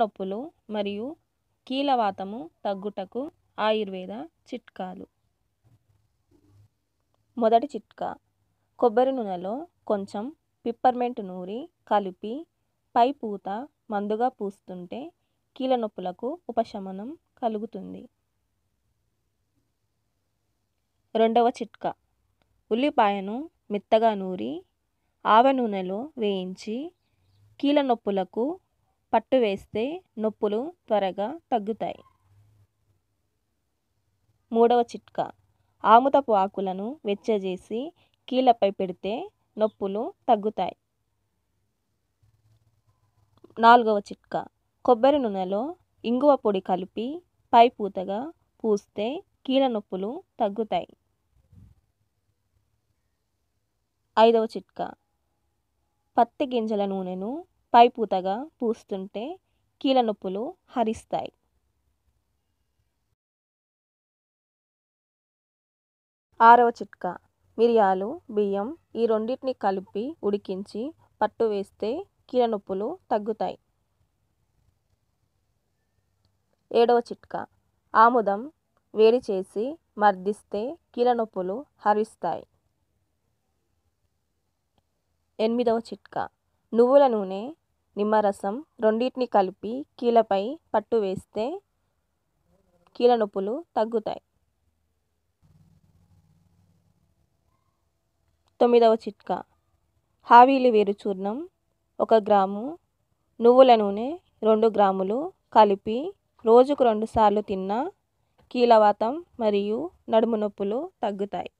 నొప్పులు మరియు కీలవాతము తగ్గుటకు ఆయుర్వేద చిట్కాలు మొదటి చిట్కా కొబ్బరి నూనెలో కొంచెం పిప్పర్మెంట్ నూరి కలిపి పై పూత మందుగా పూస్తుంటే నొప్పులకు ఉపశమనం కలుగుతుంది రెండవ చిట్కా ఉల్లిపాయను మెత్తగా నూరి ఆవ నూనెలో వేయించి నొప్పులకు పట్టు వేస్తే నొప్పులు త్వరగా తగ్గుతాయి మూడవ చిట్కా ఆముదపు ఆకులను వెచ్చజేసి కీళ్ళపై పెడితే నొప్పులు తగ్గుతాయి నాలుగవ చిట్కా కొబ్బరి నూనెలో ఇంగువ పొడి కలిపి పై పూతగా పూస్తే కీళ్ళ నొప్పులు తగ్గుతాయి ఐదవ చిట్కా పత్తి గింజల నూనెను పైపూతగా పూస్తుంటే కీలనొప్పులు హరిస్తాయి ఆరవ చిట్కా మిరియాలు బియ్యం ఈ రెండింటిని కలిపి ఉడికించి పట్టు వేస్తే కీలనొప్పులు తగ్గుతాయి ఏడవ చిట్కా ఆముదం వేడి చేసి మర్దిస్తే కీలనొప్పులు హరిస్తాయి ఎనిమిదవ చిట్కా నువ్వుల నూనె నిమ్మరసం రెండింటిని కలిపి కీళ్ళపై పట్టు వేస్తే కీళ్ళ నొప్పులు తగ్గుతాయి తొమ్మిదవ చిట్కా హావీలు వేరు చూర్ణం ఒక గ్రాము నువ్వుల నూనె రెండు గ్రాములు కలిపి రోజుకు రెండుసార్లు తిన్నా కీలవాతం మరియు నడుము నొప్పులు తగ్గుతాయి